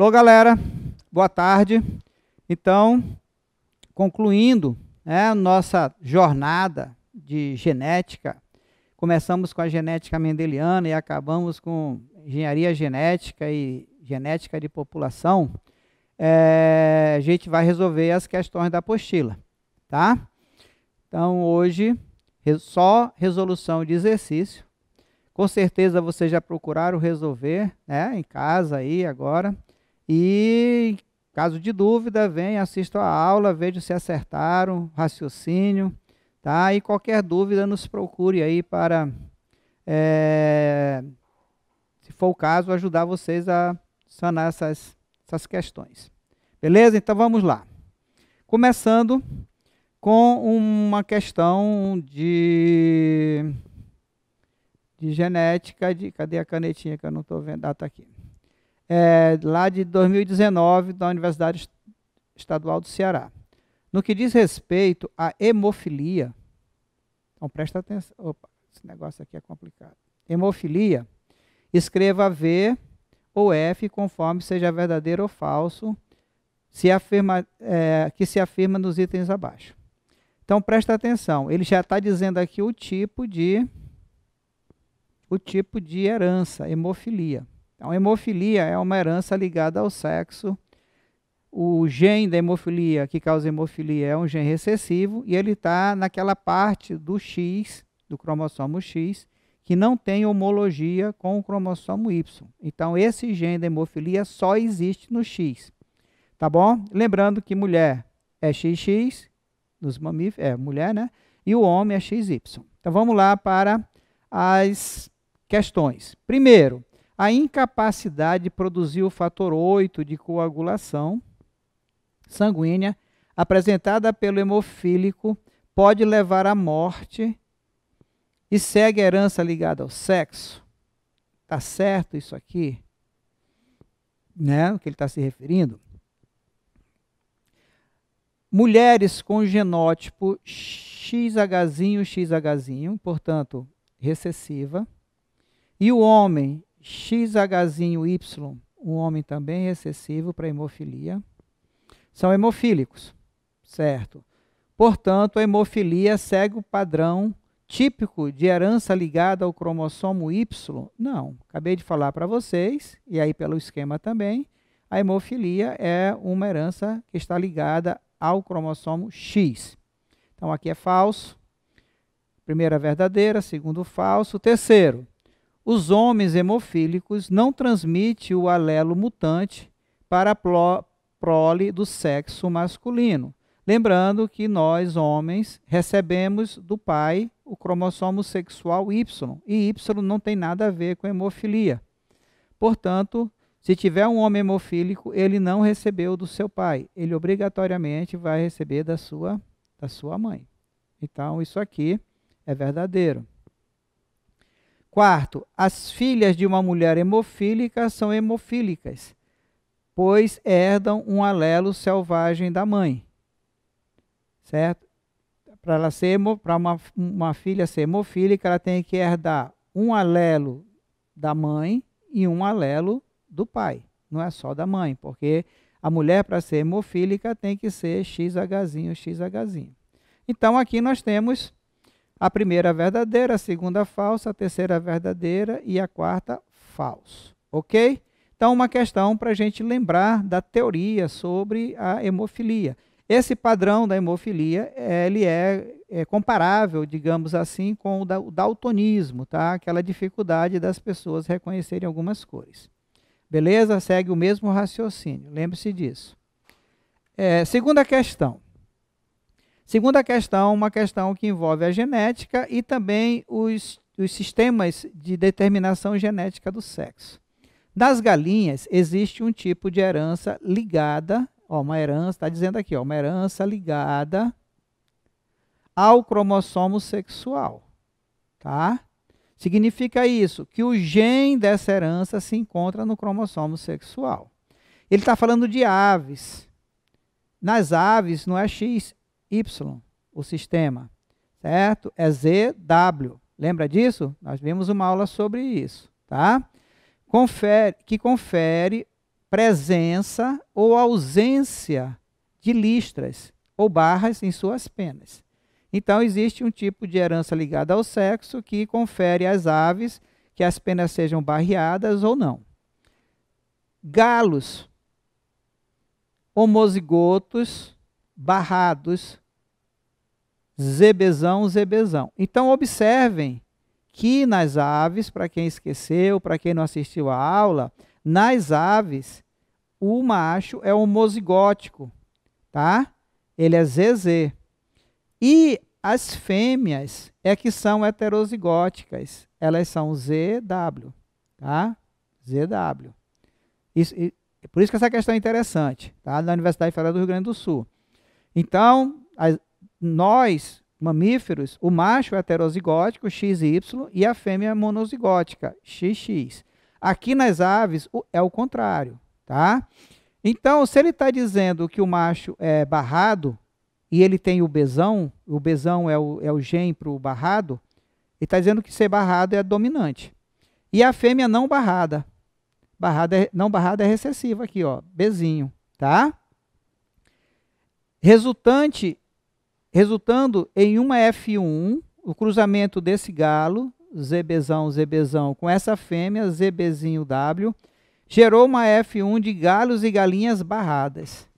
Alô, galera. Boa tarde. Então, concluindo né, nossa jornada de genética, começamos com a genética mendeliana e acabamos com engenharia genética e genética de população. É, a gente vai resolver as questões da apostila, tá? Então, hoje, só resolução de exercício. Com certeza vocês já procuraram resolver, né, em casa aí agora. E caso de dúvida, vem, assista a aula, veja se acertaram, raciocínio, tá? E qualquer dúvida, nos procure aí para, é, se for o caso, ajudar vocês a sanar essas, essas questões. Beleza? Então vamos lá. Começando com uma questão de, de genética, de, cadê a canetinha que eu não estou vendo? Ah, está aqui é, lá de 2019 da Universidade Estadual do Ceará. No que diz respeito à hemofilia, então presta atenção, opa, esse negócio aqui é complicado. Hemofilia, escreva V ou F conforme seja verdadeiro ou falso, se afirma, é, que se afirma nos itens abaixo. Então presta atenção, ele já está dizendo aqui o tipo de o tipo de herança, hemofilia. Então, hemofilia é uma herança ligada ao sexo. O gene da hemofilia, que causa hemofilia, é um gene recessivo e ele está naquela parte do X, do cromossomo X, que não tem homologia com o cromossomo Y. Então, esse gene da hemofilia só existe no X. Tá bom? Lembrando que mulher é XX, nos mamíferos, é mulher, né? E o homem é XY. Então, vamos lá para as questões. Primeiro, a incapacidade produzir o fator 8 de coagulação sanguínea apresentada pelo hemofílico pode levar à morte e segue a herança ligada ao sexo. Tá certo isso aqui? Né? O que ele está se referindo? Mulheres com genótipo XH, XH, portanto, recessiva, e o homem XHY, um homem também recessivo para hemofilia, são hemofílicos, certo? Portanto, a hemofilia segue o padrão típico de herança ligada ao cromossomo Y? Não. Acabei de falar para vocês, e aí pelo esquema também, a hemofilia é uma herança que está ligada ao cromossomo X. Então aqui é falso. Primeira verdadeira, segundo falso, terceiro os homens hemofílicos não transmitem o alelo mutante para a prole do sexo masculino. Lembrando que nós, homens, recebemos do pai o cromossomo sexual Y, e Y não tem nada a ver com hemofilia. Portanto, se tiver um homem hemofílico, ele não recebeu do seu pai, ele obrigatoriamente vai receber da sua, da sua mãe. Então, isso aqui é verdadeiro. Quarto, as filhas de uma mulher hemofílica são hemofílicas, pois herdam um alelo selvagem da mãe. Certo? Para ela ser para uma, uma filha ser hemofílica, ela tem que herdar um alelo da mãe e um alelo do pai. Não é só da mãe, porque a mulher para ser hemofílica tem que ser XH, XHzinho. Então aqui nós temos a primeira verdadeira, a segunda falsa, a terceira verdadeira e a quarta falso. Ok? Então, uma questão para a gente lembrar da teoria sobre a hemofilia. Esse padrão da hemofilia ele é, é comparável, digamos assim, com o, da, o daltonismo, tá? aquela dificuldade das pessoas reconhecerem algumas cores. Beleza? Segue o mesmo raciocínio, lembre-se disso. É, segunda questão. Segunda questão, uma questão que envolve a genética e também os, os sistemas de determinação genética do sexo. Nas galinhas existe um tipo de herança ligada, ó, uma herança, está dizendo aqui, ó, uma herança ligada ao cromossomo sexual. Tá? Significa isso, que o gene dessa herança se encontra no cromossomo sexual. Ele está falando de aves. Nas aves não é X, Y, o sistema, certo? É ZW. Lembra disso? Nós vimos uma aula sobre isso, tá? Confere, que confere presença ou ausência de listras ou barras em suas penas. Então, existe um tipo de herança ligada ao sexo que confere às aves que as penas sejam barreadas ou não. Galos, homozigotos, Barrados, Zebezão, Zebezão. Então, observem que nas aves, para quem esqueceu, para quem não assistiu à aula, nas aves, o macho é homozigótico, tá? Ele é ZZ. E as fêmeas é que são heterozigóticas. Elas são ZW, tá? ZW. Isso, e, por isso que essa questão é interessante, tá? Na Universidade Federal do Rio Grande do Sul. Então, as, nós, mamíferos, o macho é heterozigótico, XY, e a fêmea é monozigótica, XX. Aqui nas aves é o contrário, tá? Então, se ele está dizendo que o macho é barrado e ele tem o besão, o besão é o, é o gene para o barrado, ele está dizendo que ser barrado é dominante. E a fêmea não barrada. barrada é, não barrada é recessiva aqui, ó, bezinho, tá? resultante resultando em uma F1, o cruzamento desse galo, ZBzão, ZBzão, com essa fêmea, ZBzinho W, gerou uma F1 de galos e galinhas barradas.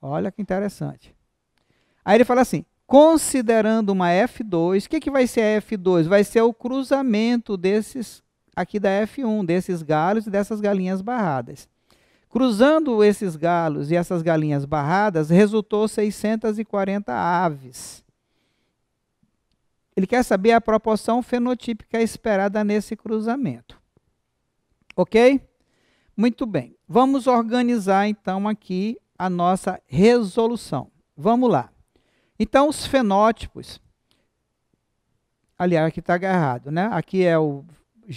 Olha que interessante. Aí ele fala assim, considerando uma F2, o que, que vai ser a F2? Vai ser o cruzamento desses aqui da F1, desses galos e dessas galinhas barradas. Cruzando esses galos e essas galinhas barradas, resultou 640 aves. Ele quer saber a proporção fenotípica esperada nesse cruzamento. Ok? Muito bem. Vamos organizar então aqui a nossa resolução. Vamos lá. Então, os fenótipos. Aliás, aqui está agarrado, né? Aqui é o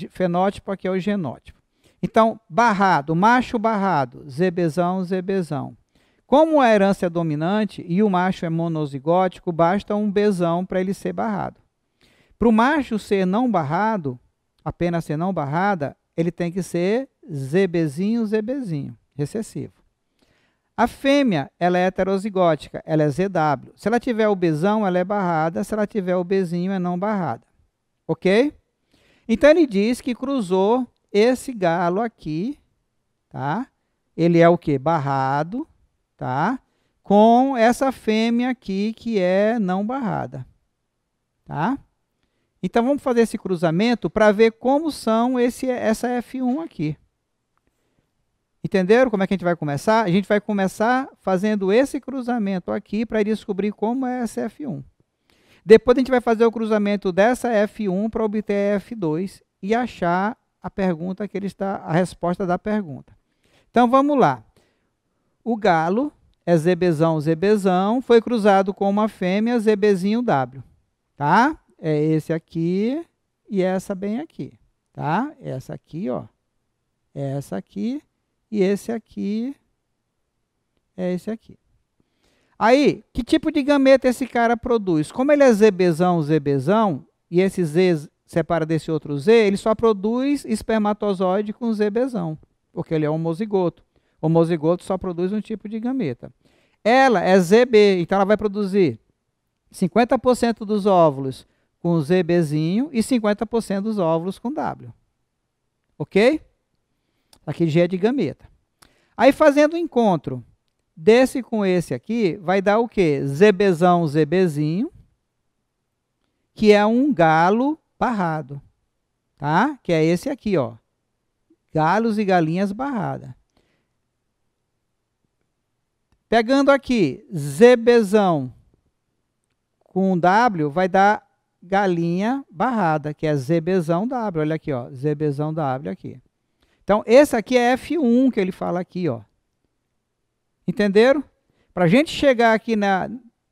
fenótipo, aqui é o genótipo. Então, barrado, macho barrado, zebezão, zebezão. Como a herança é dominante e o macho é monozigótico, basta um bezão para ele ser barrado. Para o macho ser não barrado, apenas ser não barrada, ele tem que ser zebezinho, zebezinho, recessivo. A fêmea, ela é heterozigótica, ela é ZW. Se ela tiver o bezão, ela é barrada, se ela tiver o bezinho, é não barrada. Ok? Então ele diz que cruzou esse galo aqui, tá? Ele é o que? Barrado, tá? Com essa fêmea aqui que é não barrada, tá? Então vamos fazer esse cruzamento para ver como são esse essa F1 aqui. Entenderam como é que a gente vai começar? A gente vai começar fazendo esse cruzamento aqui para descobrir como é essa F1. Depois a gente vai fazer o cruzamento dessa F1 para obter F2 e achar a pergunta que ele está, a resposta da pergunta. Então vamos lá. O galo é zebezão, zebezão, foi cruzado com uma fêmea, zebezinho W, tá? É esse aqui e essa bem aqui, tá? Essa aqui, ó. Essa aqui e esse aqui é esse aqui. Aí, que tipo de gameta esse cara produz? Como ele é zebezão, zebezão, e esse Z separa desse outro Z, ele só produz espermatozoide com ZBzão, porque ele é homozigoto. O homozigoto só produz um tipo de gameta. Ela é ZB, então ela vai produzir 50% dos óvulos com ZBzinho e 50% dos óvulos com W. Ok? Aqui G é de gameta. Aí fazendo o encontro desse com esse aqui, vai dar o quê? ZBzão, ZBzinho, que é um galo barrado, tá? Que é esse aqui, ó. Galos e galinhas barrada. Pegando aqui, zebezão com W vai dar galinha barrada, que é zebezão W. Olha aqui, ó, zebezão W aqui. Então, esse aqui é F1 que ele fala aqui, ó. Entenderam? Para a gente chegar aqui na,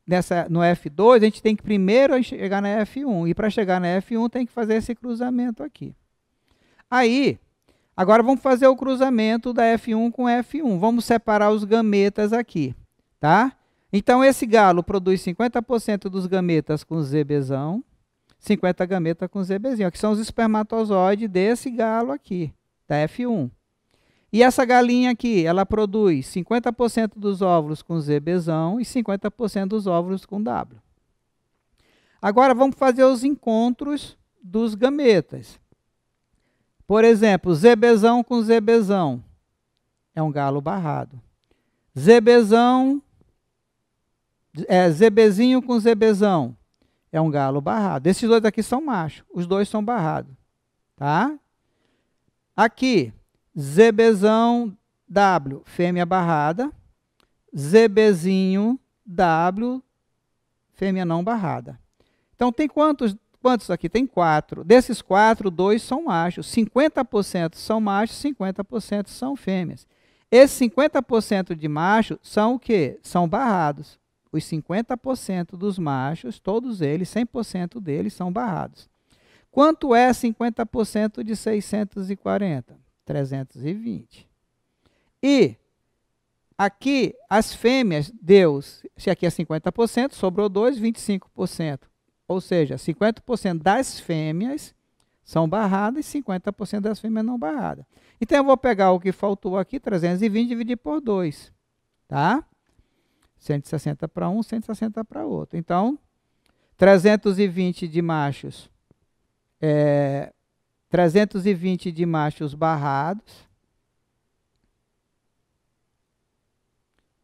nessa, no F2, a gente tem que primeiro chegar na F1. E para chegar na F1, tem que fazer esse cruzamento aqui. Aí, agora vamos fazer o cruzamento da F1 com F1. Vamos separar os gametas aqui, tá? Então, esse galo produz 50% dos gametas com ZBzão, 50 gametas com ZBzinho, que são os espermatozoides desse galo aqui, da F1. E essa galinha aqui, ela produz 50% dos óvulos com Z e 50% dos óvulos com W. Agora vamos fazer os encontros dos gametas. Por exemplo, Z com Z é um galo barrado. Z é zebezinho com ZBzão é um galo barrado. Esses dois aqui são machos, os dois são barrados, tá? Aqui, ZBzão W, fêmea barrada. ZBzinho W, fêmea não barrada. Então tem quantos, quantos aqui? Tem quatro. Desses quatro, dois são machos. 50% são machos, 50% são fêmeas. Esses 50% de machos são o quê? São barrados. Os 50% dos machos, todos eles, 100% deles são barrados. Quanto é 50% de 640? 320. E aqui, as fêmeas, Deus, se aqui é 50%, sobrou 2, 25%. Ou seja, 50% das fêmeas são barradas e 50% das fêmeas não barradas. Então, eu vou pegar o que faltou aqui, 320, dividir por 2. Tá? 160 para um, 160 para outro. Então, 320 de machos é, 320 de machos barrados,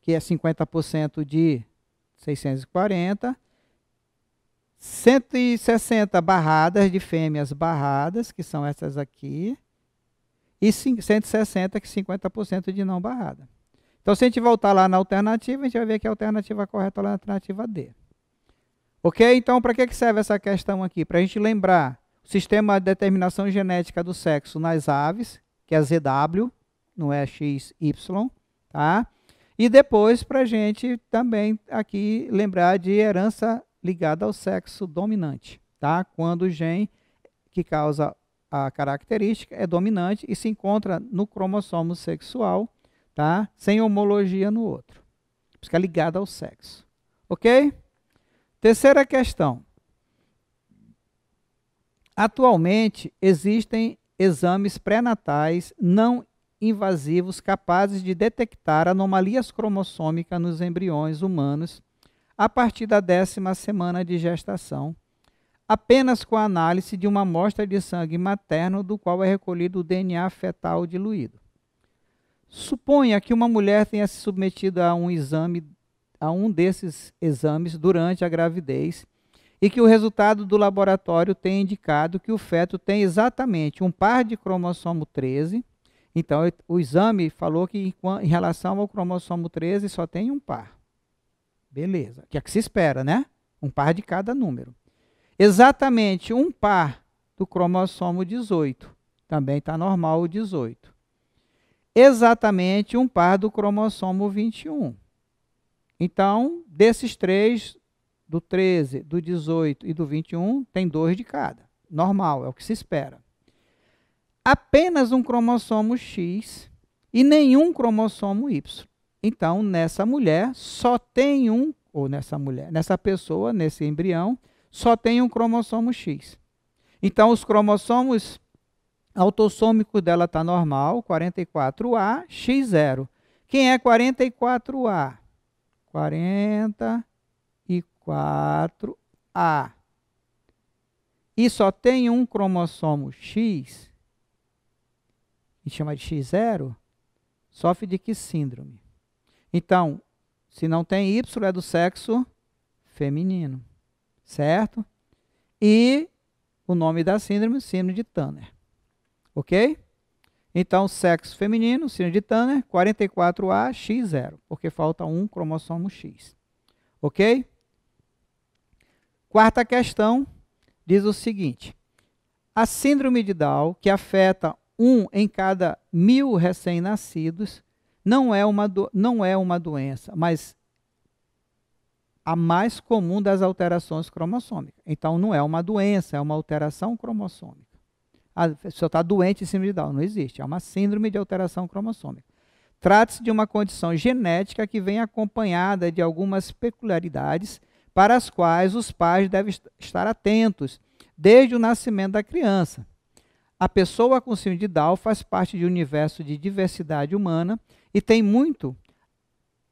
que é 50% de 640. 160 barradas de fêmeas barradas, que são essas aqui. E 160, que 50% é de não barrada. Então, se a gente voltar lá na alternativa, a gente vai ver que a alternativa correta é a alternativa D. Ok? Então, para que serve essa questão aqui? Para a gente lembrar Sistema de determinação genética do sexo nas aves, que é ZW, não é XY, tá? E depois, para a gente também aqui lembrar de herança ligada ao sexo dominante, tá? Quando o gene que causa a característica é dominante e se encontra no cromossomo sexual, tá? Sem homologia no outro. Por isso que é ligada ao sexo. Ok? Terceira questão. Atualmente, existem exames pré-natais não invasivos capazes de detectar anomalias cromossômicas nos embriões humanos a partir da décima semana de gestação, apenas com a análise de uma amostra de sangue materno do qual é recolhido o DNA fetal diluído. Suponha que uma mulher tenha se submetido a um exame a um desses exames durante a gravidez e que o resultado do laboratório tem indicado que o feto tem exatamente um par de cromossomo 13. Então, o exame falou que em relação ao cromossomo 13 só tem um par. Beleza. Que é que se espera, né? Um par de cada número. Exatamente um par do cromossomo 18. Também está normal o 18. Exatamente um par do cromossomo 21. Então, desses três, do 13, do 18 e do 21 tem dois de cada. Normal, é o que se espera. Apenas um cromossomo X e nenhum cromossomo Y. Então, nessa mulher só tem um, ou nessa mulher, nessa pessoa, nesse embrião, só tem um cromossomo X. Então, os cromossomos autossômicos dela está normal, 44A, X0. Quem é 44A? 40 4A e só tem um cromossomo X, e chama de X0, sofre de que síndrome? Então, se não tem Y, é do sexo feminino, certo? E o nome da síndrome, síndrome de Tanner, ok? Então, sexo feminino, síndrome de Tanner, 44A, X0, porque falta um cromossomo X, ok? Quarta questão diz o seguinte: a síndrome de Down, que afeta um em cada mil recém-nascidos, não, é uma não é uma doença, mas a mais comum das alterações cromossômicas. Então, não é uma doença, é uma alteração cromossômica. A pessoa está doente em síndrome de Down, não existe. É uma síndrome de alteração cromossômica. Trata-se de uma condição genética que vem acompanhada de algumas peculiaridades para as quais os pais devem estar atentos desde o nascimento da criança. A pessoa com síndrome de Down faz parte de um universo de diversidade humana e tem muito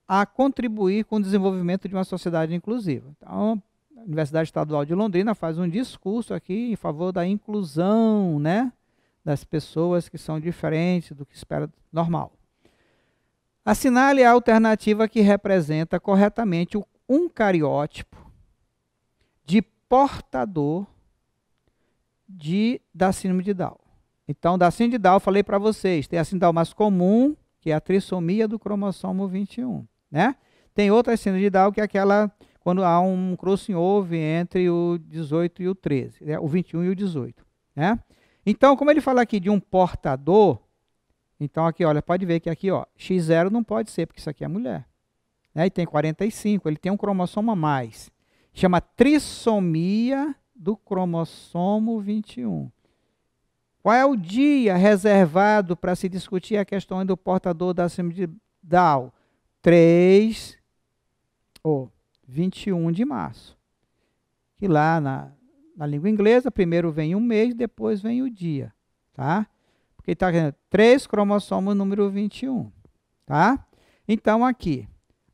a contribuir com o desenvolvimento de uma sociedade inclusiva. Então, a Universidade Estadual de Londrina faz um discurso aqui em favor da inclusão, né, das pessoas que são diferentes do que espera normal. Assinale a alternativa que representa corretamente o um cariótipo de portador de, da síndrome de Down. Então, da síndrome de Down, falei para vocês, tem a síndrome de Down mais comum, que é a trissomia do cromossomo 21, né? Tem outra síndrome de Down, que é aquela quando há um crossing over entre o 18 e o 13, né? o 21 e o 18, né? Então, como ele fala aqui de um portador, então aqui, olha, pode ver que aqui, ó, X0 não pode ser, porque isso aqui é mulher né, e tem 45, ele tem um cromossomo a mais. Chama trissomia do cromossomo 21. Qual é o dia reservado para se discutir a questão do portador da síndrome de Down? 3 ou oh, 21 de março. Que lá na, na língua inglesa, primeiro vem o um mês, depois vem o dia, tá? Porque está 3 cromossomos número 21, tá? Então aqui,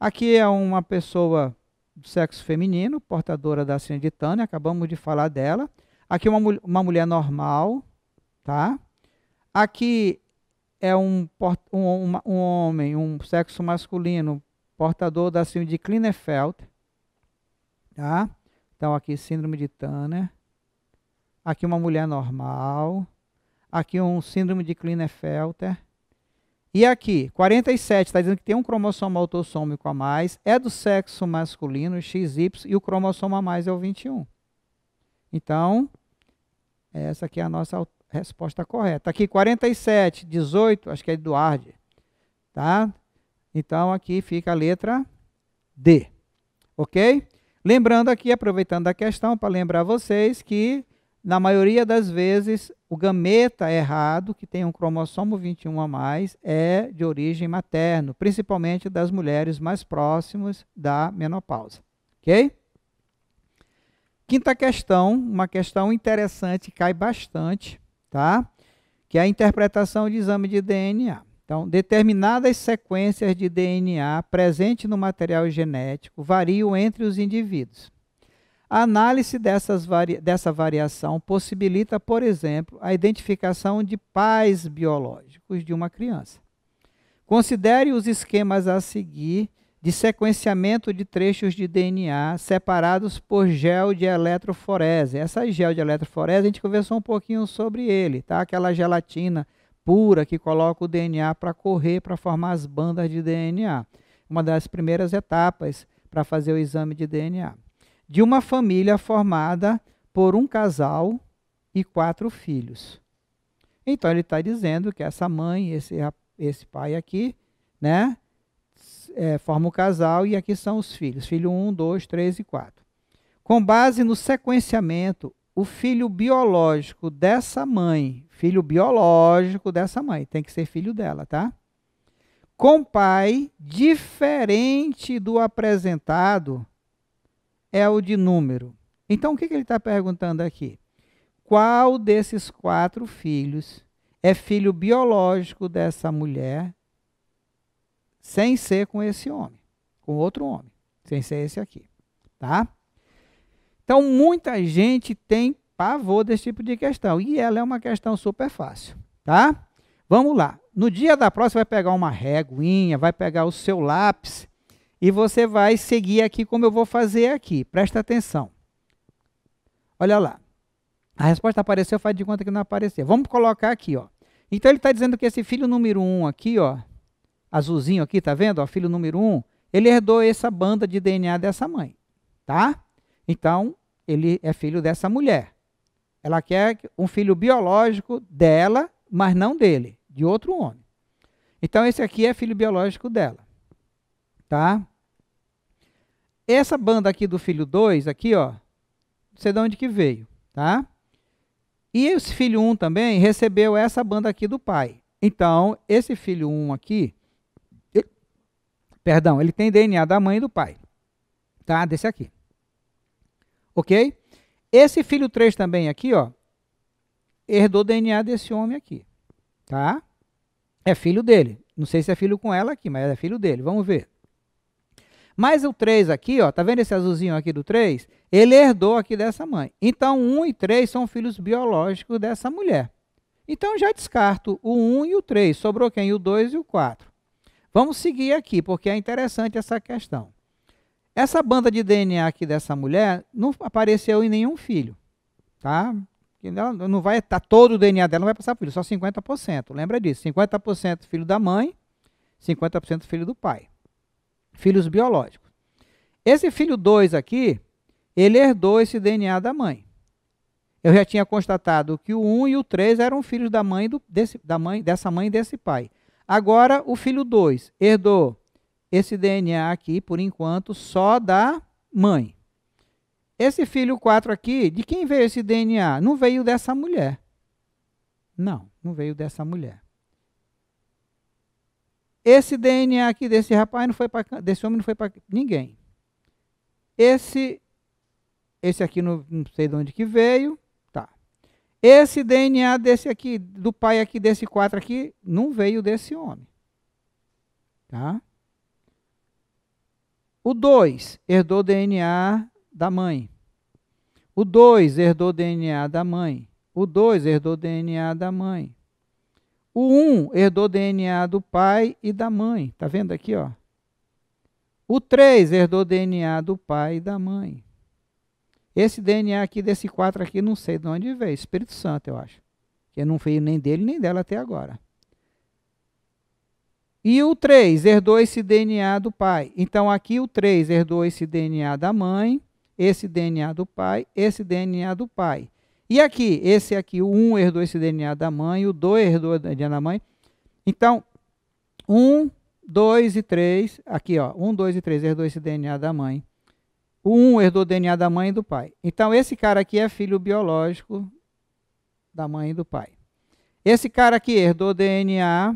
Aqui é uma pessoa do sexo feminino, portadora da síndrome de Tânia, acabamos de falar dela. Aqui é uma, uma mulher normal, tá? Aqui é um, um, um homem, um sexo masculino, portador da síndrome de Klinefelter, tá? Então aqui síndrome de Tanner, aqui uma mulher normal, aqui um síndrome de Klinefelter, e aqui, 47, está dizendo que tem um cromossomo autossômico a mais, é do sexo masculino, XY, e o cromossomo a mais é o 21. Então, essa aqui é a nossa resposta correta. Aqui, 47, 18, acho que é Eduardo, tá? Então, aqui fica a letra D, ok? Lembrando aqui, aproveitando a questão, para lembrar vocês que na maioria das vezes, o gameta errado, que tem um cromossomo 21 a mais, é de origem materno, principalmente das mulheres mais próximas da menopausa. Ok? Quinta questão, uma questão interessante, cai bastante, tá? Que é a interpretação de exame de DNA. Então, determinadas sequências de DNA presentes no material genético variam entre os indivíduos. A análise dessas vari dessa variação possibilita, por exemplo, a identificação de pais biológicos de uma criança. Considere os esquemas a seguir de sequenciamento de trechos de DNA separados por gel de eletroforese. Essa gel de eletroforese, a gente conversou um pouquinho sobre ele, tá? Aquela gelatina pura que coloca o DNA para correr, para formar as bandas de DNA. Uma das primeiras etapas para fazer o exame de DNA de uma família formada por um casal e quatro filhos. Então ele está dizendo que essa mãe, esse, esse pai aqui, né, é, forma o um casal e aqui são os filhos: filho 1, 2, 3 e 4. Com base no sequenciamento, o filho biológico dessa mãe, filho biológico dessa mãe, tem que ser filho dela, tá? Com pai diferente do apresentado é o de número. Então, o que, que ele está perguntando aqui? Qual desses quatro filhos é filho biológico dessa mulher sem ser com esse homem, com outro homem, sem ser esse aqui, tá? Então, muita gente tem pavor desse tipo de questão, e ela é uma questão super fácil, tá? Vamos lá. No dia da próxima, você vai pegar uma réguinha, vai pegar o seu lápis e você vai seguir aqui como eu vou fazer aqui. Presta atenção. Olha lá. A resposta apareceu, faz de conta que não apareceu. Vamos colocar aqui, ó. Então ele está dizendo que esse filho número 1 um aqui, ó, azulzinho aqui, tá vendo? Ó, filho número 1, um, ele herdou essa banda de DNA dessa mãe, tá? Então, ele é filho dessa mulher. Ela quer um filho biológico dela, mas não dele, de outro homem. Então, esse aqui é filho biológico dela, tá? Essa banda aqui do filho 2, aqui, ó, não sei de onde que veio, tá? E esse filho 1 um também recebeu essa banda aqui do pai. Então, esse filho 1 um aqui, ele, perdão, ele tem DNA da mãe e do pai, tá? Desse aqui. Ok? Esse filho 3 também aqui, ó, herdou DNA desse homem aqui, tá? É filho dele. Não sei se é filho com ela aqui, mas é filho dele. Vamos ver. Mas o 3 aqui, ó, tá vendo esse azulzinho aqui do 3? Ele herdou aqui dessa mãe. Então, 1 e 3 são filhos biológicos dessa mulher. Então, já descarto o 1 e o 3. Sobrou quem? O 2 e o 4. Vamos seguir aqui, porque é interessante essa questão. Essa banda de DNA aqui dessa mulher não apareceu em nenhum filho, tá? Ela não vai estar tá, todo o DNA dela, não vai passar para o filho, só 50%. Lembra disso, 50% filho da mãe, 50% filho do pai filhos biológicos. Esse filho 2 aqui, ele herdou esse DNA da mãe. Eu já tinha constatado que o 1 um e o 3 eram filhos da mãe, do, desse, da mãe dessa mãe e desse pai. Agora, o filho 2 herdou esse DNA aqui, por enquanto, só da mãe. Esse filho 4 aqui, de quem veio esse DNA? Não veio dessa mulher. Não, não veio dessa mulher. Esse DNA aqui desse rapaz não foi para desse homem não foi para ninguém. Esse esse aqui não, não, sei de onde que veio, tá. Esse DNA desse aqui do pai aqui desse quatro aqui não veio desse homem. Tá? O 2 herdou DNA da mãe. O 2 herdou DNA da mãe. O 2 herdou DNA da mãe. O 1 herdou DNA do pai e da mãe. Está vendo aqui, ó? O 3 herdou DNA do pai e da mãe. Esse DNA aqui, desse 4 aqui, não sei de onde veio. Espírito Santo, eu acho. Que não veio nem dele nem dela até agora. E o 3 herdou esse DNA do pai. Então aqui o 3 herdou esse DNA da mãe, esse DNA do pai, esse DNA do pai. E aqui, esse aqui, o 1 herdou esse DNA da mãe, o 2 herdou o DNA da mãe. Então, 1, 2 e 3, aqui ó, 1, 2 e 3 herdou esse DNA da mãe. O 1 herdou o DNA da mãe e do pai. Então, esse cara aqui é filho biológico da mãe e do pai. Esse cara aqui herdou DNA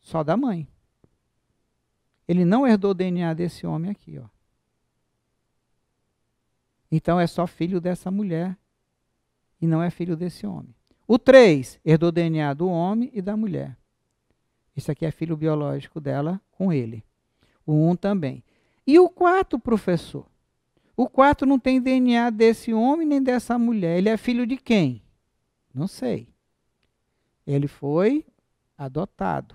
só da mãe. Ele não herdou o DNA desse homem aqui, ó. Então é só filho dessa mulher e não é filho desse homem. O 3 herdou o DNA do homem e da mulher. Isso aqui é filho biológico dela com ele. O 1 um também. E o 4, professor? O 4 não tem DNA desse homem nem dessa mulher. Ele é filho de quem? Não sei. Ele foi adotado.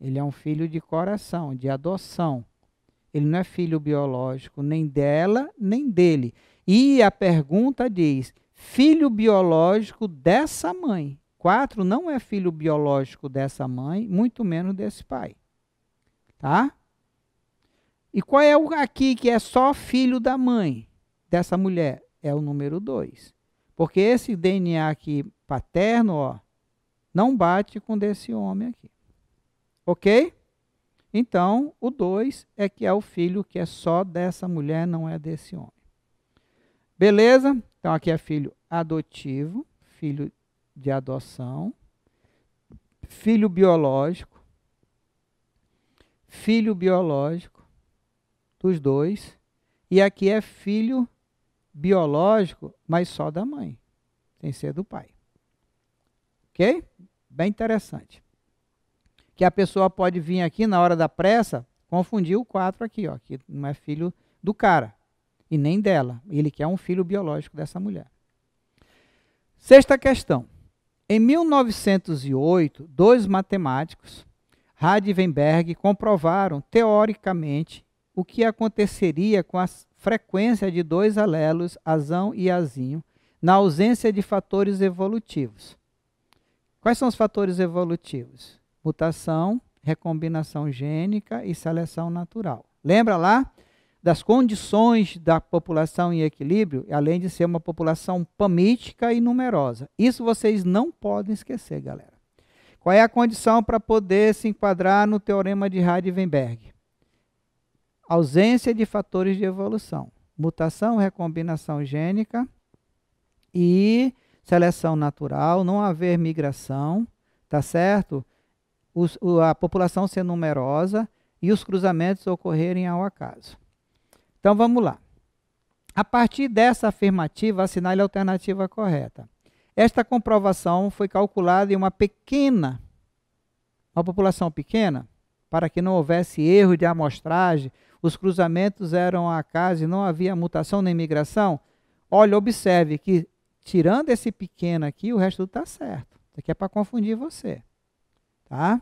Ele é um filho de coração, de adoção. Ele não é filho biológico nem dela, nem dele. E a pergunta diz: filho biológico dessa mãe. 4 não é filho biológico dessa mãe, muito menos desse pai. Tá? E qual é o aqui que é só filho da mãe dessa mulher? É o número 2. Porque esse DNA aqui paterno, ó, não bate com desse homem aqui. OK? Então, o 2 é que é o filho que é só dessa mulher, não é desse homem. Beleza? Então aqui é filho adotivo, filho de adoção, filho biológico, filho biológico dos dois, e aqui é filho biológico, mas só da mãe, sem ser do pai. Ok? Bem interessante. Que a pessoa pode vir aqui na hora da pressa, confundir o 4 aqui, ó, que não é filho do cara, e nem dela. Ele quer um filho biológico dessa mulher. Sexta questão. Em 1908, dois matemáticos, Radwenberg, comprovaram teoricamente o que aconteceria com a frequência de dois alelos, azão e azinho, na ausência de fatores evolutivos. Quais são os fatores evolutivos? Mutação, recombinação gênica e seleção natural. Lembra lá? das condições da população em equilíbrio, além de ser uma população pamítica e numerosa. Isso vocês não podem esquecer, galera. Qual é a condição para poder se enquadrar no teorema de Heisenberg? Ausência de fatores de evolução, mutação, recombinação gênica e seleção natural, não haver migração, tá certo? Os, a população ser numerosa e os cruzamentos ocorrerem ao acaso. Então vamos lá. A partir dessa afirmativa, assinale a alternativa correta. Esta comprovação foi calculada em uma pequena, uma população pequena, para que não houvesse erro de amostragem, os cruzamentos eram acaso e não havia mutação nem migração. Olha, observe que, tirando esse pequeno aqui, o resto está certo. Isso aqui é para confundir você. Tá?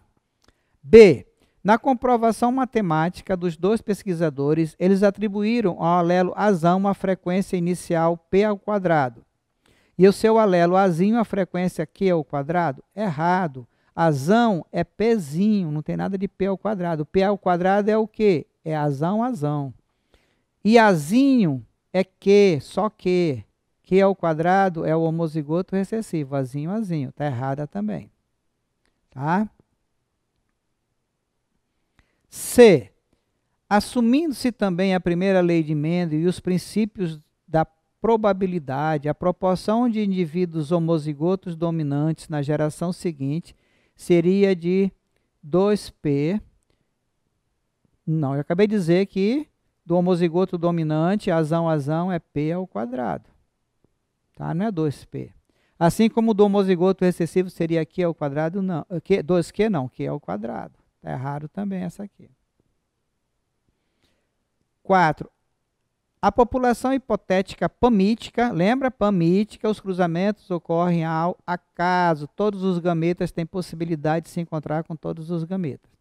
B. Na comprovação matemática dos dois pesquisadores, eles atribuíram ao alelo azão uma frequência inicial p ao quadrado e o seu alelo azinho a frequência q ao quadrado. Errado. Azão é pzinho, não tem nada de p ao quadrado. p ao quadrado é o quê? É azão, azão. E azinho é q, só q. q ao quadrado é o homozigoto recessivo, azinho, azinho. Está errada também. Tá? C. Assumindo-se também a primeira lei de Mendel e os princípios da probabilidade, a proporção de indivíduos homozigotos dominantes na geração seguinte seria de 2p. Não, eu acabei de dizer que do homozigoto dominante, azão, azão é p ao quadrado. Tá? Não é 2p. Assim como do homozigoto recessivo seria q ao quadrado, não. 2q não, q ao quadrado. Está errado também essa aqui. 4. A população hipotética pamítica, lembra? Pamítica, os cruzamentos ocorrem ao acaso. Todos os gametas têm possibilidade de se encontrar com todos os gametas.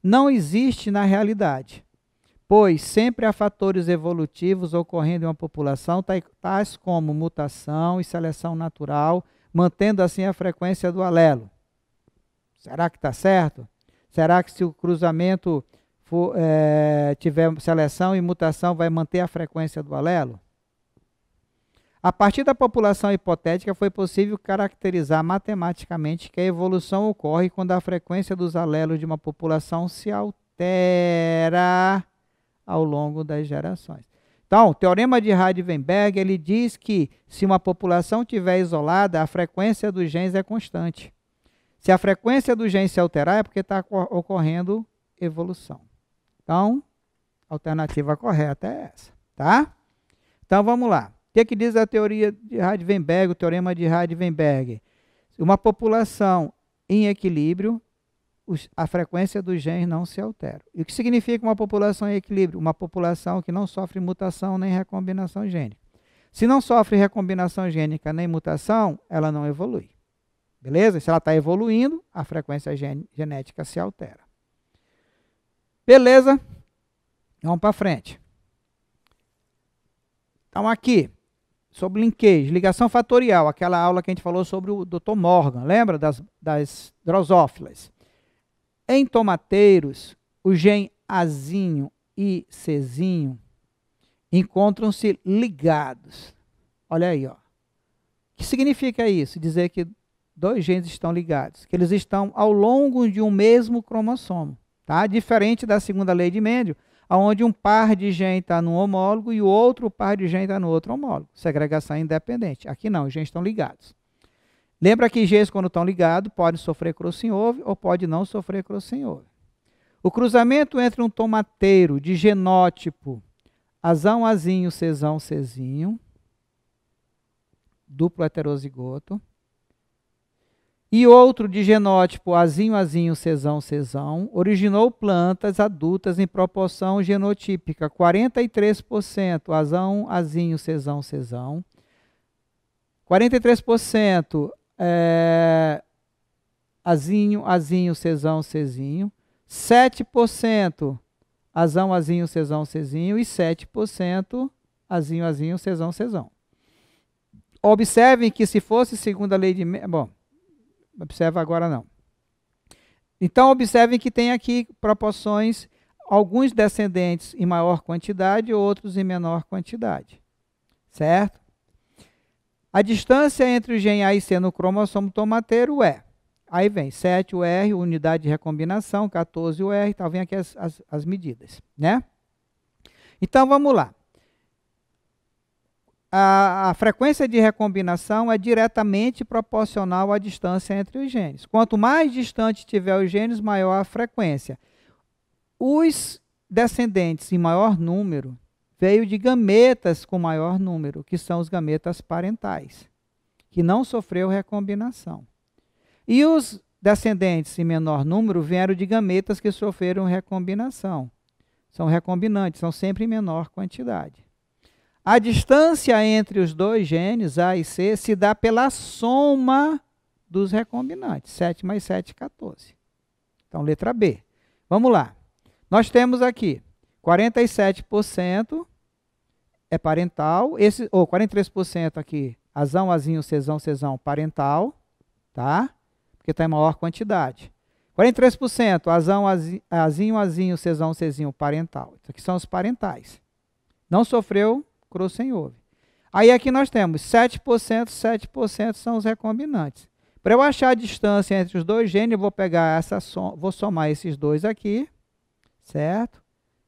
Não existe na realidade, pois sempre há fatores evolutivos ocorrendo em uma população, tais como mutação e seleção natural, mantendo assim a frequência do alelo. Será que está certo? Será que se o cruzamento for, é, tiver seleção e mutação, vai manter a frequência do alelo? A partir da população hipotética, foi possível caracterizar matematicamente que a evolução ocorre quando a frequência dos alelos de uma população se altera ao longo das gerações. Então, o teorema de Radwenberg ele diz que se uma população estiver isolada, a frequência dos genes é constante. Se a frequência do gene se alterar, é porque está ocorrendo evolução. Então, a alternativa correta é essa, tá? Então, vamos lá. O que, é que diz a teoria de Radwemberg, o teorema de Radwemberg? Uma população em equilíbrio, a frequência dos genes não se altera. E o que significa uma população em equilíbrio? Uma população que não sofre mutação nem recombinação gênica. Se não sofre recombinação gênica nem mutação, ela não evolui. Beleza? Se ela está evoluindo, a frequência gen genética se altera. Beleza? Vamos para frente. Então, aqui, sobre linkage, ligação fatorial, aquela aula que a gente falou sobre o Dr. Morgan, lembra das, das drosófilas? Em tomateiros, o gen Azinho e Czinho encontram-se ligados. Olha aí, ó. O que significa isso? Dizer que dois genes estão ligados, que eles estão ao longo de um mesmo cromossomo, tá? Diferente da segunda lei de Mendel, onde um par de genes está num homólogo e o outro par de genes está no outro homólogo. Segregação independente. Aqui não, os genes estão ligados. Lembra que genes, quando estão ligados, podem sofrer crossing over ou pode não sofrer crossing over. O cruzamento entre um tomateiro de genótipo azão, azinho, cesão, cesinho duplo heterozigoto, e outro de genótipo azinho, azinho, cesão, cesão, originou plantas adultas em proporção genotípica 43% azão, azinho, cesão, cesão, 43% é, azinho, azinho, cesão, cesinho, 7% azão, azinho, cesão, cesinho e 7% azinho, azinho, cesão, cesão. Observem que se fosse segundo a lei de... Bom, observa agora não. Então, observem que tem aqui proporções, alguns descendentes em maior quantidade, outros em menor quantidade. Certo? A distância entre o gene A e C no cromossomo tomateiro é. Aí vem 7 ur, R, unidade de recombinação, 14 ur, R, tal, vem aqui as, as, as medidas, né? Então vamos lá a, a, frequência de recombinação é diretamente proporcional à distância entre os genes. Quanto mais distante tiver os genes, maior a frequência. Os descendentes em maior número veio de gametas com maior número, que são os gametas parentais, que não sofreu recombinação. E os descendentes em menor número vieram de gametas que sofreram recombinação. São recombinantes, são sempre em menor quantidade. A distância entre os dois genes, A e C, se dá pela soma dos recombinantes. 7 mais 7, 14. Então, letra B. Vamos lá. Nós temos aqui 47% é parental, esse, ou 43% aqui, azão, azinho, cesão, cesão, parental, tá? Porque está em maior quantidade. 43%, azão, azinho, azinho, cesão, cesinho, parental. Isso aqui são os parentais. Não sofreu sem Aí aqui nós temos 7%, 7% são os recombinantes. Para eu achar a distância entre os dois genes, eu vou pegar essa som, vou somar esses dois aqui, certo?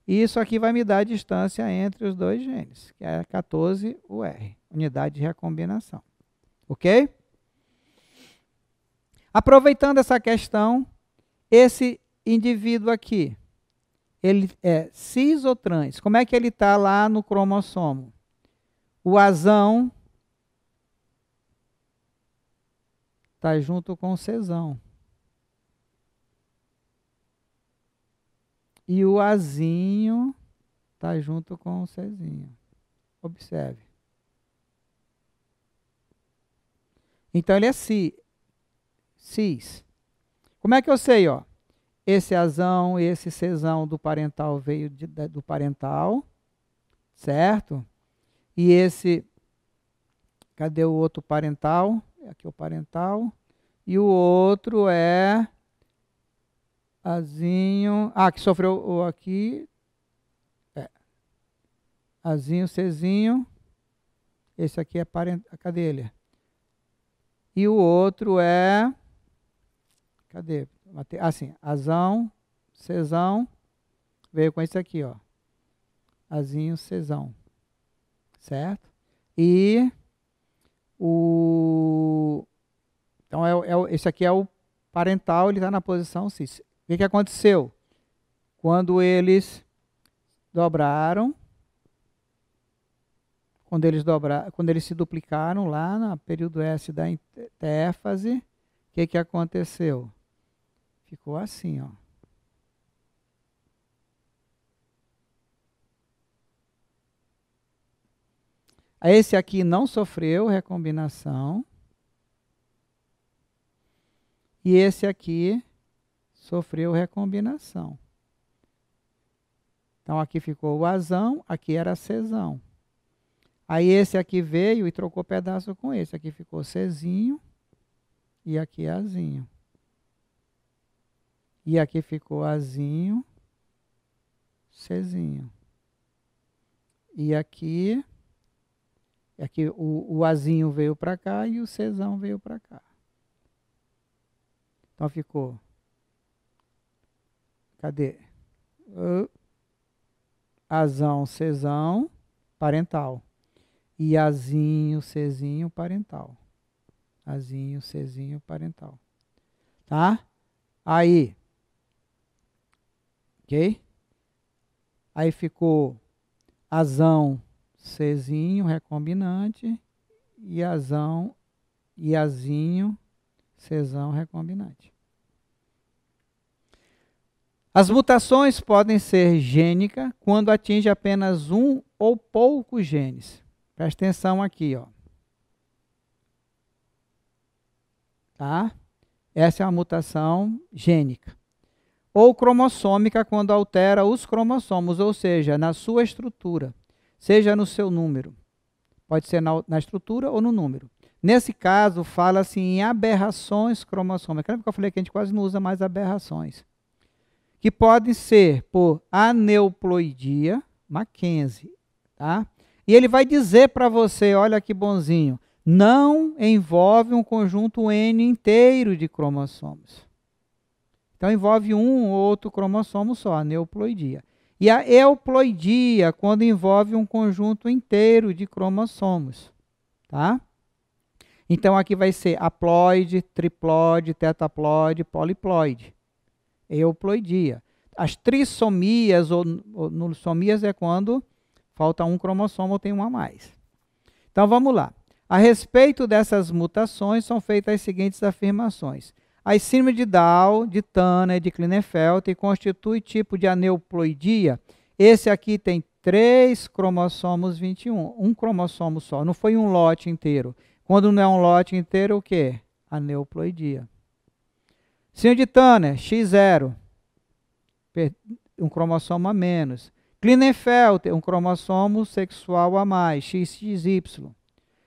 E isso aqui vai me dar a distância entre os dois genes, que é 14 UR, unidade de recombinação. OK? Aproveitando essa questão, esse indivíduo aqui, ele é cis ou trans? Como é que ele está lá no cromossomo? O azão está junto com o cesão. E o azinho está junto com o cesinho. Observe. Então ele é si, cis. Como é que eu sei, ó? Esse azão, esse cesão do parental veio de, do parental, certo? E esse, cadê o outro parental? Aqui é o parental. E o outro é Azinho. Ah, que sofreu aqui. É. Azinho, Cezinho. Esse aqui é parental. Ah, cadê ele? E o outro é. Cadê? Assim, Azão, Cezão. Veio com esse aqui, ó. Azinho, Cezão certo? E o. Então, é, é, esse aqui é o parental, ele está na posição cis. O que, que aconteceu? Quando eles dobraram, quando eles, dobra, quando eles se duplicaram lá no período S da téfase, o que, que aconteceu? Ficou assim, ó. Esse aqui não sofreu recombinação. E esse aqui sofreu recombinação. Então aqui ficou o azão, aqui era cesão. Aí esse aqui veio e trocou pedaço com esse. Aqui ficou cesinho e aqui é azinho. E aqui ficou azinho, cesinho E aqui é que o, o Azinho veio para cá e o Cezão veio para cá. Então ficou. Cadê? Uh, azão, Cezão, parental. E Azinho, Cezinho, parental. Azinho, Cezinho, parental. Tá? Aí. Ok? Aí ficou Azão, Czinho recombinante Iazão, iazinho, Cesão recombinante. As mutações podem ser gênica quando atinge apenas um ou poucos genes. Presta atenção aqui, ó. Tá? Essa é uma mutação gênica. Ou cromossômica quando altera os cromossomos, ou seja, na sua estrutura seja no seu número. Pode ser na, na estrutura ou no número. Nesse caso, fala-se em aberrações cromossômicas. Lembra que eu falei que a gente quase não usa mais aberrações? Que podem ser por aneuploidia, Mackenzie, tá? E ele vai dizer para você, olha que bonzinho, não envolve um conjunto N inteiro de cromossomos. Então envolve um ou outro cromossomo só, a neuploidia. E a euploidia, quando envolve um conjunto inteiro de cromossomos. Tá? Então aqui vai ser haploide, triploide, tetaploide, poliploide. Euploidia. As trissomias ou, ou nulsomias é quando falta um cromossomo ou tem um a mais. Então vamos lá. A respeito dessas mutações, são feitas as seguintes afirmações. A síndrome de Dow, de Tanner, de Klinefeld constitui tipo de aneuploidia. Esse aqui tem três cromossomos 21, um cromossomo só, não foi um lote inteiro. Quando não é um lote inteiro, o que? Aneuploidia. Síndrome de Tanner, X0, um cromossomo a menos. Klinefeld, um cromossomo sexual a mais, XXY.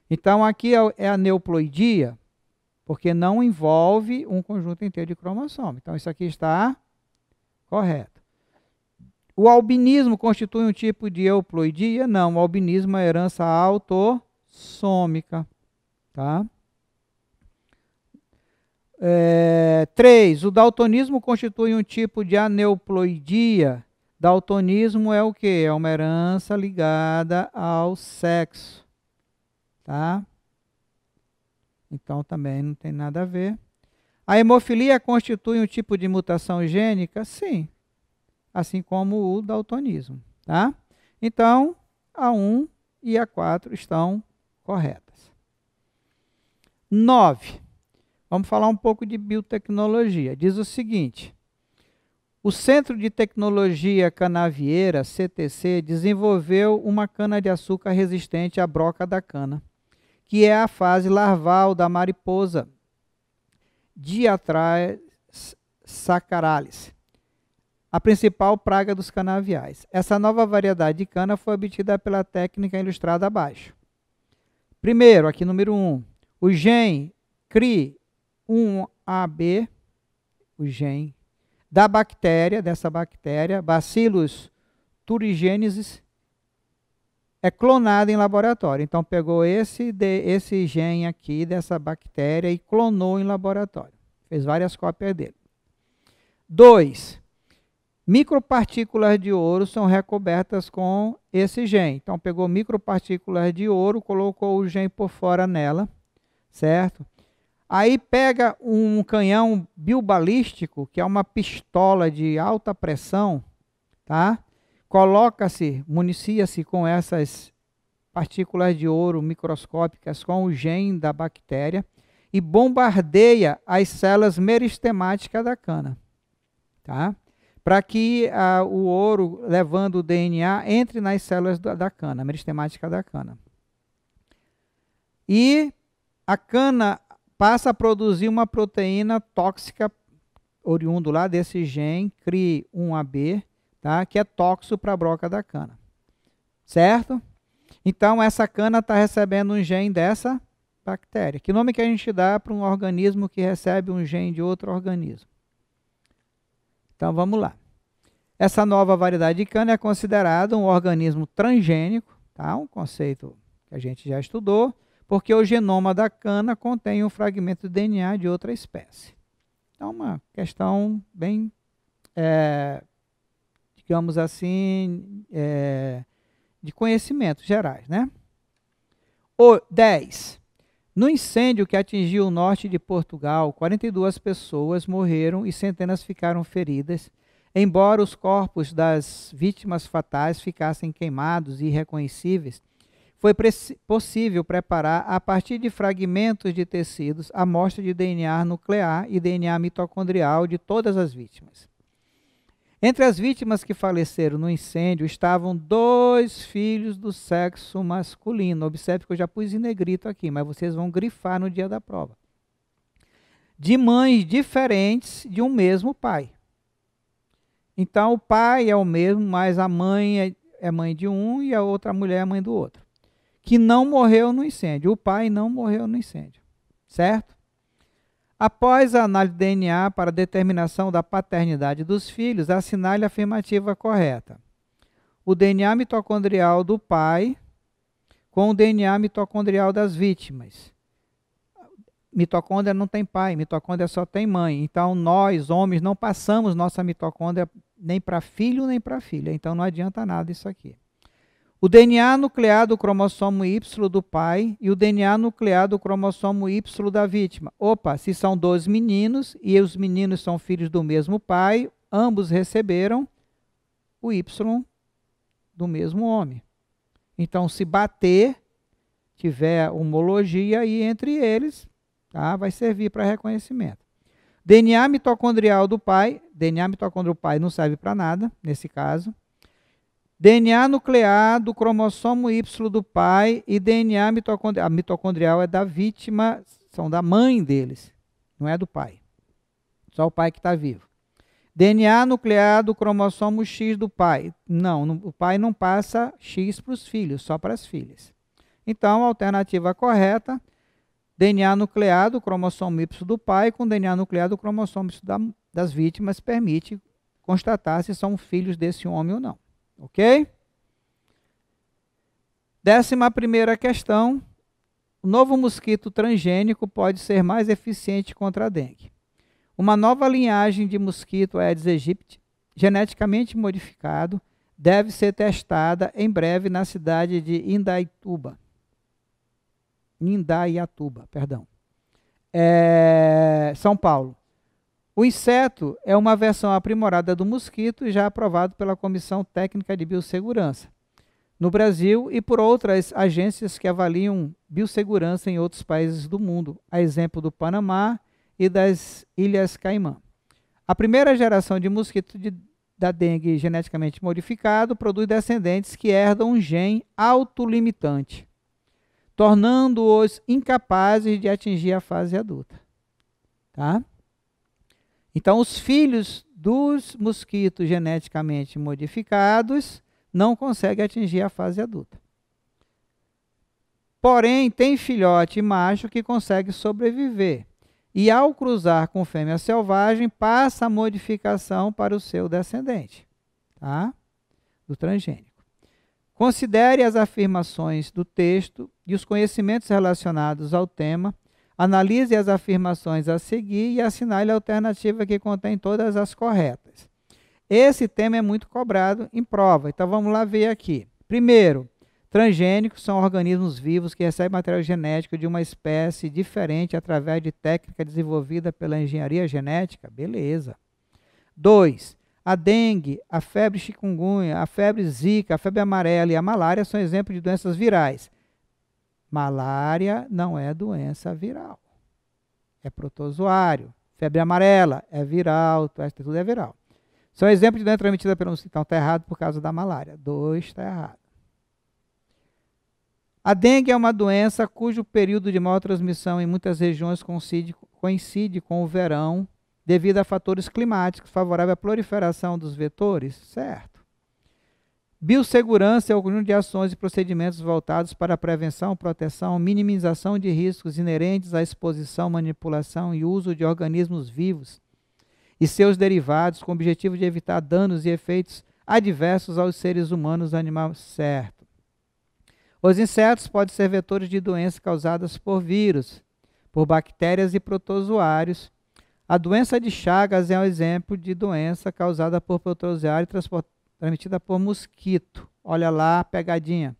Então aqui é, é a neuploidia, porque não envolve um conjunto inteiro de cromossomos. Então, isso aqui está correto. O albinismo constitui um tipo de euploidia? Não, o albinismo é herança autossômica. Tá? É, três, o daltonismo constitui um tipo de aneuploidia. Daltonismo é o que? É uma herança ligada ao sexo. Tá? Então também não tem nada a ver. A hemofilia constitui um tipo de mutação gênica? Sim. Assim como o daltonismo, tá? Então, a 1 e a 4 estão corretas. 9. Vamos falar um pouco de biotecnologia. Diz o seguinte: o Centro de Tecnologia Canavieira, CTC, desenvolveu uma cana-de-açúcar resistente à broca da cana que é a fase larval da mariposa Diatrais sacaralis, a principal praga dos canaviais. Essa nova variedade de cana foi obtida pela técnica ilustrada abaixo. Primeiro, aqui número 1, um, o gen CRI1AB, o gen da bactéria, dessa bactéria, Bacillus thuringiensis, é clonado em laboratório. Então pegou esse, de, esse gene aqui dessa bactéria e clonou em laboratório. Fez várias cópias dele. Dois. Micropartículas de ouro são recobertas com esse gene. Então pegou micropartículas de ouro, colocou o gene por fora nela, certo? Aí pega um canhão biobalístico, que é uma pistola de alta pressão, tá? coloca-se, municia-se com essas partículas de ouro microscópicas com o gene da bactéria e bombardeia as células meristemáticas da cana, tá? Para que ah, o ouro, levando o DNA, entre nas células da, da cana, meristemática da cana. E a cana passa a produzir uma proteína tóxica oriundo lá desse gene, CRI1AB, tá? que é tóxico para a broca da cana. Certo? Então, essa cana está recebendo um gene dessa bactéria. Que nome que a gente dá para um organismo que recebe um gene de outro organismo? Então, vamos lá. Essa nova variedade de cana é considerada um organismo transgênico, tá? um conceito que a gente já estudou, porque o genoma da cana contém um fragmento de DNA de outra espécie. Então, uma questão bem é, digamos assim, é, de conhecimentos gerais. Né? O 10. No incêndio que atingiu o norte de Portugal, 42 pessoas morreram e centenas ficaram feridas, embora os corpos das vítimas fatais ficassem queimados e irreconhecíveis. Foi possível preparar, a partir de fragmentos de tecidos, amostra de DNA nuclear e DNA mitocondrial de todas as vítimas. Entre as vítimas que faleceram no incêndio estavam dois filhos do sexo masculino. Observe que eu já pus em negrito aqui, mas vocês vão grifar no dia da prova. De mães diferentes de um mesmo pai. Então o pai é o mesmo, mas a mãe é, é mãe de um e a outra mulher é mãe do outro. Que não morreu no incêndio. O pai não morreu no incêndio. Certo? Após a análise do DNA para determinação da paternidade dos filhos, assinale a afirmativa correta. O DNA mitocondrial do pai com o DNA mitocondrial das vítimas. Mitocôndria não tem pai, mitocôndria só tem mãe. Então nós, homens, não passamos nossa mitocôndria nem para filho nem para filha. Então não adianta nada isso aqui. O DNA nuclear do cromossomo Y do pai e o DNA nuclear do cromossomo Y da vítima. Opa, se são dois meninos e os meninos são filhos do mesmo pai, ambos receberam o Y do mesmo homem. Então, se bater, tiver homologia aí entre eles, tá? vai servir para reconhecimento. DNA mitocondrial do pai, DNA mitocondrial do pai não serve para nada, nesse caso. DNA nuclear do cromossomo Y do pai e DNA mitocondrial. A mitocondrial é da vítima, são da mãe deles, não é do pai. Só o pai que está vivo. DNA nuclear do cromossomo X do pai. Não, o pai não passa X para os filhos, só para as filhas. Então, a alternativa correta, DNA nuclear do cromossomo Y do pai com DNA nuclear do cromossomo Y da, das vítimas permite constatar se são filhos desse homem ou não. Ok? Décima primeira questão. O novo mosquito transgênico pode ser mais eficiente contra a dengue. Uma nova linhagem de mosquito Aedes aegypti, geneticamente modificado, deve ser testada em breve na cidade de Indaituba. Indaiatuba, perdão. É, São Paulo. O inseto é uma versão aprimorada do mosquito e já aprovado pela Comissão Técnica de Biossegurança no Brasil e por outras agências que avaliam biossegurança em outros países do mundo, a exemplo do Panamá e das Ilhas Caimã. A primeira geração de mosquito de, da dengue geneticamente modificado produz descendentes que herdam um gene autolimitante, tornando-os incapazes de atingir a fase adulta. Tá? Então, os filhos dos mosquitos geneticamente modificados não conseguem atingir a fase adulta. Porém, tem filhote macho que consegue sobreviver. E ao cruzar com fêmea selvagem, passa a modificação para o seu descendente, tá? do transgênico. Considere as afirmações do texto e os conhecimentos relacionados ao tema Analise as afirmações a seguir e assinale a alternativa que contém todas as corretas. Esse tema é muito cobrado em prova, então vamos lá ver aqui. Primeiro, transgênicos são organismos vivos que recebem material genético de uma espécie diferente através de técnica desenvolvida pela engenharia genética. Beleza. Dois, A dengue, a febre chikungunya, a febre zika, a febre amarela e a malária são exemplos de doenças virais Malária não é doença viral. É protozoário. Febre amarela é viral, tudo é viral. São exemplos de doença transmitida pelo mosquito. Então está errado por causa da malária. Dois está errado. A dengue é uma doença cujo período de maior transmissão em muitas regiões coincide, coincide com o verão, devido a fatores climáticos favoráveis à proliferação dos vetores, certo? Biossegurança é o conjunto de ações e procedimentos voltados para a prevenção, proteção, minimização de riscos inerentes à exposição, manipulação e uso de organismos vivos e seus derivados, com o objetivo de evitar danos e efeitos adversos aos seres humanos, e animais certo. Os insetos podem ser vetores de doenças causadas por vírus, por bactérias e protozoários. A doença de Chagas é um exemplo de doença causada por protozoário transportado transmitida por mosquito. Olha lá, pegadinha.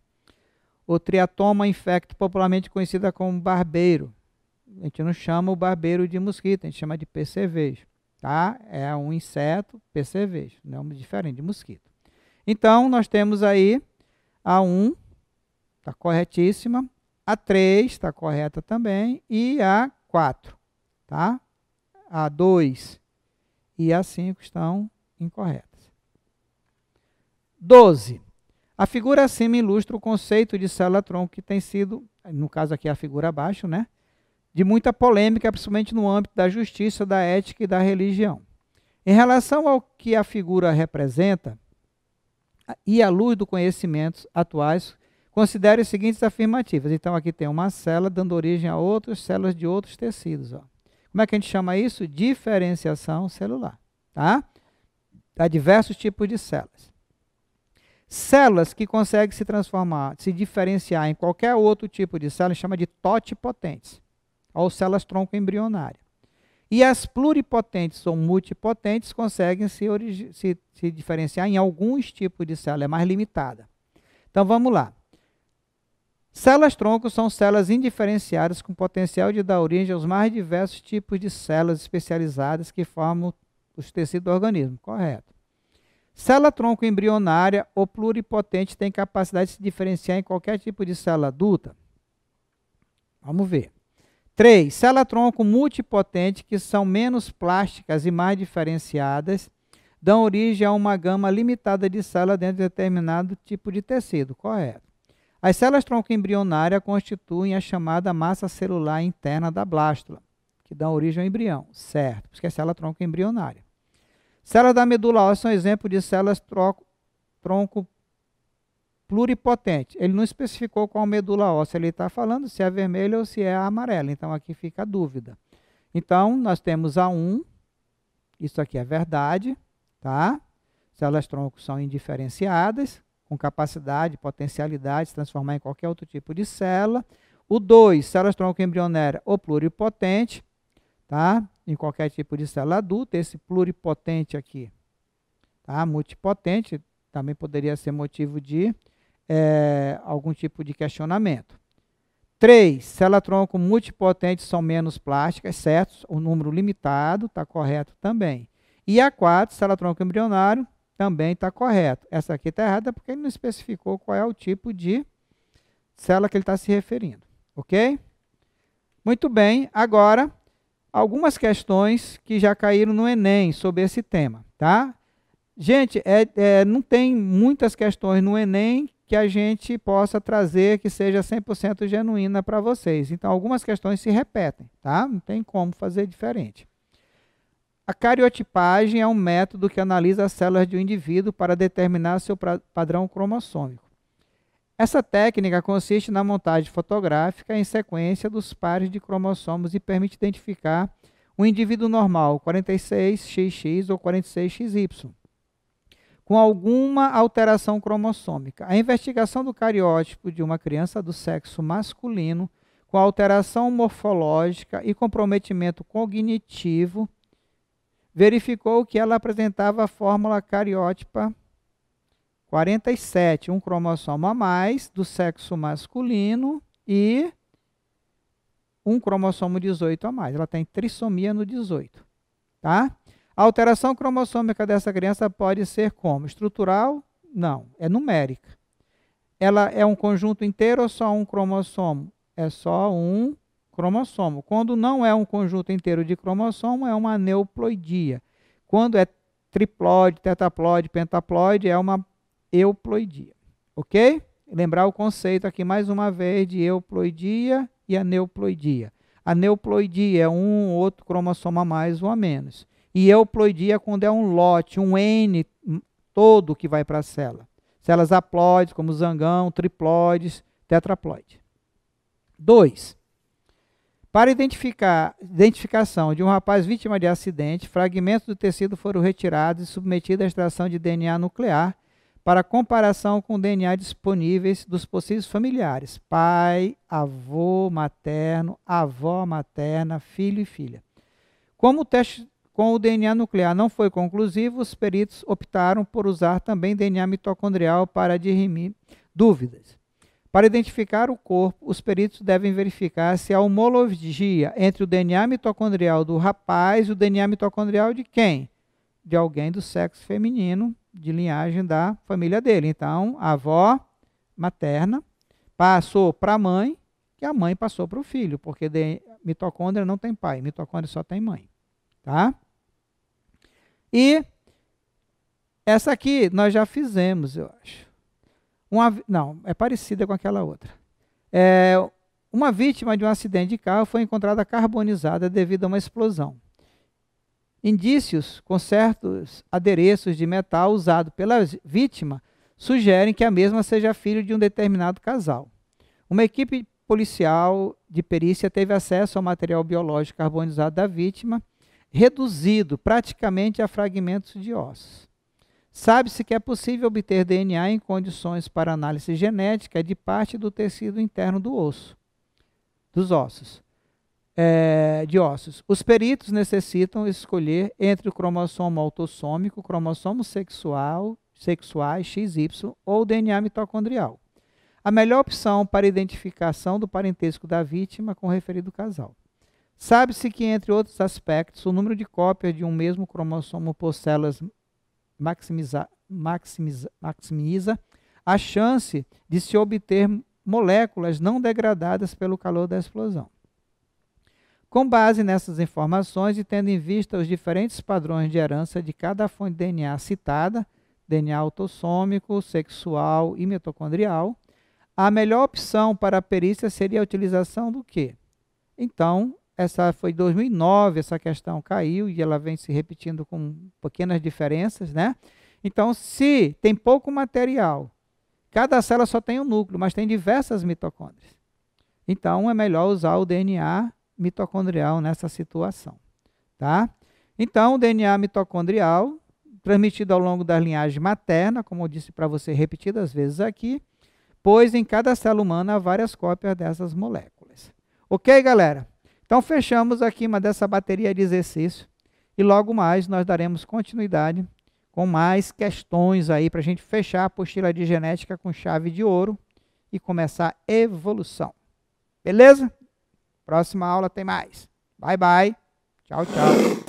O triatoma infecto, popularmente conhecida como barbeiro. A gente não chama o barbeiro de mosquito, a gente chama de percevejo, tá? É um inseto, percevejo, é diferente de mosquito. Então, nós temos aí a 1, está corretíssima, a 3 está correta também, e a 4, tá? A 2 e a 5 estão incorretas. 12. A figura acima ilustra o conceito de célula-tronco que tem sido, no caso aqui a figura abaixo, né, de muita polêmica, principalmente no âmbito da justiça, da ética e da religião. Em relação ao que a figura representa, e à luz do conhecimento atuais, considere as seguintes afirmativas. Então, aqui tem uma célula dando origem a outras células de outros tecidos. Ó. Como é que a gente chama isso? Diferenciação celular. Tá? Há diversos tipos de células. Células que conseguem se transformar, se diferenciar em qualquer outro tipo de célula, chama de totipotentes, ou células tronco embrionária. E as pluripotentes ou multipotentes conseguem se, se, se diferenciar em alguns tipos de célula, é mais limitada. Então vamos lá. Células tronco são células indiferenciadas com potencial de dar origem aos mais diversos tipos de células especializadas que formam os tecidos do organismo, correto. Célula tronco embrionária ou pluripotente tem capacidade de se diferenciar em qualquer tipo de célula adulta? Vamos ver. 3. Célula tronco multipotente, que são menos plásticas e mais diferenciadas, dão origem a uma gama limitada de células dentro de determinado tipo de tecido. Correto. As células tronco embrionária constituem a chamada massa celular interna da blástula, que dá origem ao embrião. Certo. Porque é célula tronco embrionária. Células da medula óssea são é exemplo de células tronco, tronco pluripotente. Ele não especificou qual medula óssea ele está falando, se é vermelha ou se é amarela. Então aqui fica a dúvida. Então nós temos a 1, isso aqui é verdade, tá? Células tronco são indiferenciadas, com capacidade, potencialidade de se transformar em qualquer outro tipo de célula. O 2, células tronco embrionária ou pluripotente, tá? em qualquer tipo de célula adulta, esse pluripotente aqui, tá? multipotente, também poderia ser motivo de é, algum tipo de questionamento. 3. Célula-tronco multipotentes são menos plásticas, certo? O número limitado está correto também. E a 4, célula-tronco embrionário, também está correto. Essa aqui está errada porque ele não especificou qual é o tipo de célula que ele está se referindo. Ok? Muito bem, agora algumas questões que já caíram no Enem sobre esse tema, tá? Gente, é, é, não tem muitas questões no Enem que a gente possa trazer que seja 100% genuína para vocês. Então, algumas questões se repetem, tá? Não tem como fazer diferente. A cariotipagem é um método que analisa as células de um indivíduo para determinar seu padrão cromossômico. Essa técnica consiste na montagem fotográfica em sequência dos pares de cromossomos e permite identificar um indivíduo normal 46XX ou 46XY com alguma alteração cromossômica. A investigação do cariótipo de uma criança do sexo masculino com alteração morfológica e comprometimento cognitivo verificou que ela apresentava a fórmula cariótipa 47, um cromossomo a mais do sexo masculino e um cromossomo 18 a mais. Ela tem trissomia no 18, tá? A alteração cromossômica dessa criança pode ser como? Estrutural? Não, é numérica. Ela é um conjunto inteiro ou só um cromossomo? É só um cromossomo. Quando não é um conjunto inteiro de cromossomo, é uma neuploidia. Quando é triploide, tetraploide pentaploide, é uma euploidia. Ok? Lembrar o conceito aqui mais uma vez de euploidia e aneuploidia. A neuploidia é um ou outro cromossoma a mais ou a menos. E euploidia é quando é um lote, um N todo que vai para a célula. Células haploides, como zangão, triploides, tetraploide. 2. Para identificar identificação de um rapaz vítima de acidente, fragmentos do tecido foram retirados e submetidos à extração de DNA nuclear para comparação com o DNA disponíveis dos possíveis familiares: pai, avô materno, avó materna, filho e filha. Como o teste com o DNA nuclear não foi conclusivo, os peritos optaram por usar também DNA mitocondrial para dirimir dúvidas. Para identificar o corpo, os peritos devem verificar se há homologia entre o DNA mitocondrial do rapaz e o DNA mitocondrial de quem? de alguém do sexo feminino, de linhagem da família dele. Então, a avó materna passou para a mãe, que a mãe passou para o filho, porque mitocôndria não tem pai, mitocôndria só tem mãe. Tá? E essa aqui nós já fizemos, eu acho. Uma, não, é parecida com aquela outra. É, uma vítima de um acidente de carro foi encontrada carbonizada devido a uma explosão. Indícios com certos adereços de metal usado pela vítima sugerem que a mesma seja filho de um determinado casal. Uma equipe policial de perícia teve acesso ao material biológico carbonizado da vítima, reduzido praticamente a fragmentos de ossos. Sabe-se que é possível obter DNA em condições para análise genética de parte do tecido interno do osso, dos ossos é, de ossos. Os peritos necessitam escolher entre o cromossomo autossômico, cromossomo sexual, sexuais XY ou DNA mitocondrial. A melhor opção para identificação do parentesco da vítima com o referido casal. Sabe-se que, entre outros aspectos, o número de cópias de um mesmo cromossomo por células maximiza, maximiza, maximiza a chance de se obter moléculas não degradadas pelo calor da explosão. Com base nessas informações e tendo em vista os diferentes padrões de herança de cada fonte de DNA citada, DNA autossômico, sexual e mitocondrial, a melhor opção para a perícia seria a utilização do quê? Então, essa foi 2009, essa questão caiu e ela vem se repetindo com pequenas diferenças, né? Então, se tem pouco material, cada célula só tem um núcleo, mas tem diversas mitocôndrias. Então, é melhor usar o DNA mitocondrial nessa situação, tá? Então, o DNA mitocondrial, transmitido ao longo da linhagem materna, como eu disse para você repetidas vezes aqui, pois em cada célula humana há várias cópias dessas moléculas. Ok, galera? Então, fechamos aqui uma dessa bateria de exercício e logo mais nós daremos continuidade com mais questões aí para a gente fechar a apostila de genética com chave de ouro e começar a evolução. Beleza? Próxima aula tem mais. Bye, bye. Tchau, tchau.